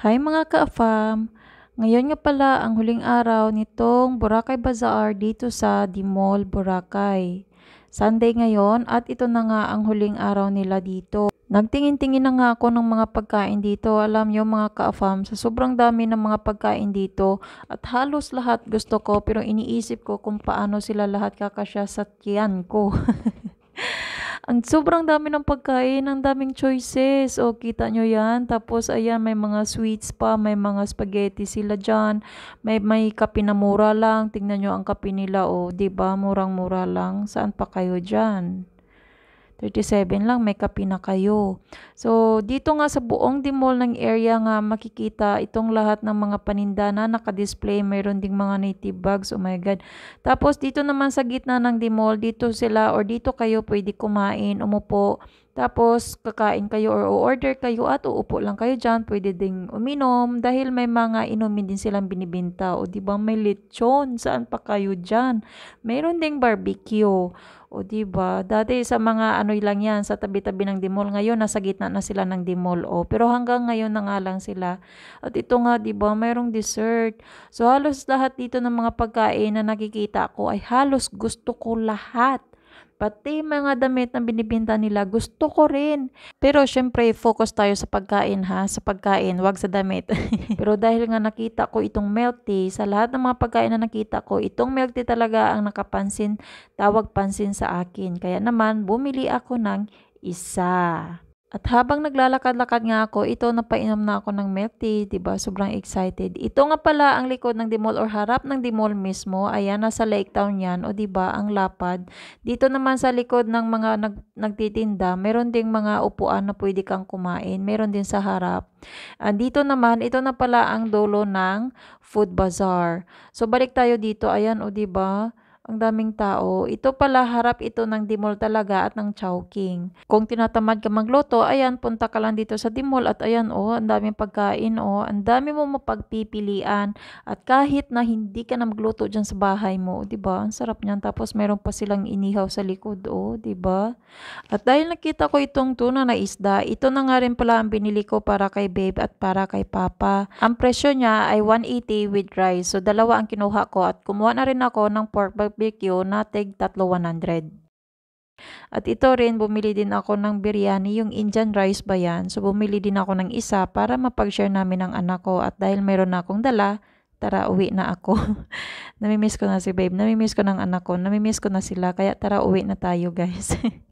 Hi mga ka-afam! Ngayon nga pala ang huling araw nitong Boracay Bazaar dito sa Dimol, Boracay. Sunday ngayon at ito na nga ang huling araw nila dito. Nagtingin-tingin na nga ako ng mga pagkain dito. Alam nyo mga ka-afam, sa sobrang dami ng mga pagkain dito at halos lahat gusto ko pero iniisip ko kung paano sila lahat kakasya sa tiyan ko. Ang sobrang dami ng pagkain, ang daming choices. O, kita nyo yan. Tapos, ayan, may mga sweets pa, may mga spaghetti sila dyan. May, may kape na mura lang. Tingnan nyo ang kape nila, o. ba diba? Murang-mura lang. Saan pa kayo dyan? 37 lang, may kape na kayo. So, dito nga sa buong dimol ng area nga makikita itong lahat ng mga paninda na nakadisplay. Meron ding mga native bugs. oh my God. Tapos, dito naman sa gitna ng dimol, dito sila or dito kayo pwede kumain, umupo, tapos, kakain kayo or order kayo at uupo lang kayo dyan. Pwede ding uminom dahil may mga inumin din silang binibinta. O di ba may lechon? Saan pa kayo dyan? Meron ding barbecue. O di ba? Dati sa mga ano lang yan, sa tabi-tabi ng dimol. Ngayon, nasa gitna na sila ng dimol. O, pero hanggang ngayon na nga lang sila. At ito nga, di ba, mayroong dessert. So, halos lahat dito ng mga pagkain na nakikita ko ay halos gusto ko lahat. Pati mga damit na binibinta nila, gusto ko rin. Pero syempre, focus tayo sa pagkain ha, sa pagkain, wag sa damit. Pero dahil nga nakita ko itong milk sa lahat ng mga pagkain na nakita ko, itong milk talaga ang nakapansin, tawag pansin sa akin. Kaya naman, bumili ako ng isa. At habang naglalakad-lakad nga ako, ito napainom na ako ng milk tea, 'di ba? Sobrang excited. Ito nga pala ang likod ng Dimol or harap ng Dimol mismo. Ayan nasa Lake Town 'yan, o 'di ba? Ang lapad. Dito naman sa likod ng mga nag nagtitinda, meron ding mga upuan na pwede kang kumain. Meron din sa harap. And dito naman, ito na pala ang dolo ng food bazaar. So balik tayo dito. Ayan, o 'di ba? Ang daming tao. Ito pala harap ito ng Dimol talaga at ng Chowking. Kung tinatamad ka magluto, ayan, punta ka lang dito sa Dimol at ayan, oh, ang daming pagkain, oh, ang dami mo mapagpipilian. At kahit na hindi ka na magluto dyan sa bahay mo, di ba? Ang sarap niyan. Tapos meron pa silang inihaw sa likod, oh, di ba? At dahil nakita ko itong tuna na isda, ito na nga rin pala ang binili ko para kay babe at para kay papa. Ang presyo niya ay 180 with rice. So, dalawa ang kinuha ko at kumuha na rin ako ng pork barbecue na tig 3,100. At ito rin, bumili din ako ng biryani, yung Indian rice ba yan? So, bumili din ako ng isa para mapag-share namin ng anak ko. At dahil meron na akong dala, tara, uwi na ako. namimiss ko na si babe, namimiss ko ng anak ko, namimiss ko na sila. Kaya tara, uwi na tayo guys.